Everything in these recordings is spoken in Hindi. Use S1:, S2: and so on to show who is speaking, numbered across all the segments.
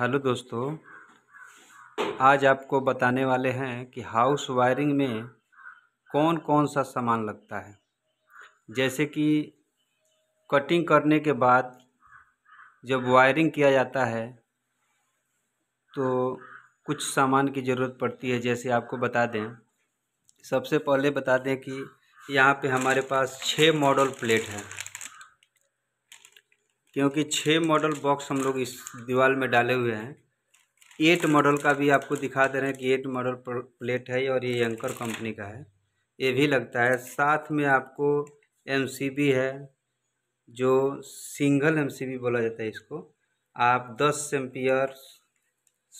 S1: हेलो दोस्तों आज आपको बताने वाले हैं कि हाउस वायरिंग में कौन कौन सा सामान लगता है जैसे कि कटिंग करने के बाद जब वायरिंग किया जाता है तो कुछ सामान की ज़रूरत पड़ती है जैसे आपको बता दें सबसे पहले बता दें कि यहाँ पे हमारे पास छः मॉडल प्लेट हैं क्योंकि छः मॉडल बॉक्स हम लोग इस दीवार में डाले हुए हैं एट मॉडल का भी आपको दिखा दे रहे हैं कि एट मॉडल प्लेट है और ये एंकर कंपनी का है ये भी लगता है साथ में आपको एम है जो सिंगल एम बोला जाता है इसको आप दस एम्पियर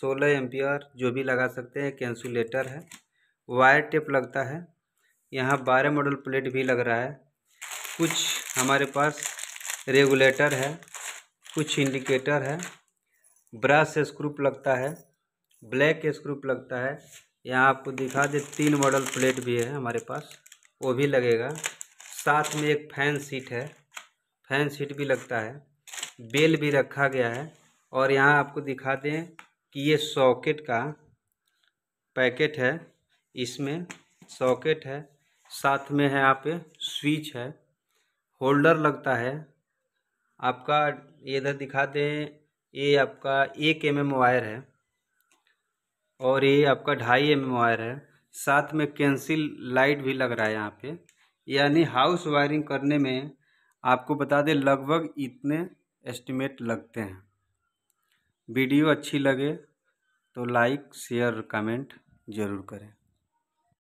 S1: सोलह एम्पियर जो भी लगा सकते हैं कैंसुलेटर है वायर टेप लगता है यहाँ बारह मॉडल प्लेट भी लग रहा है कुछ हमारे पास रेगुलेटर है कुछ इंडिकेटर है ब्रश स्क्रूप लगता है ब्लैक स्क्रूप लगता है यहाँ आपको दिखा दे तीन मॉडल प्लेट भी है हमारे पास वो भी लगेगा साथ में एक फैन सीट है फैन सीट भी लगता है बेल भी रखा गया है और यहाँ आपको दिखा दें कि ये सॉकेट का पैकेट है इसमें सॉकेट है साथ में है यहाँ पे स्विच है होल्डर लगता है आपका इधर दिखाते हैं ये आपका एक एम एम वायर है और ये आपका ढाई एम एम वायर है साथ में कैंसिल लाइट भी लग रहा है यहाँ पे यानी हाउस वायरिंग करने में आपको बता दें लगभग इतने एस्टिमेट लगते हैं वीडियो अच्छी लगे तो लाइक शेयर कमेंट ज़रूर करें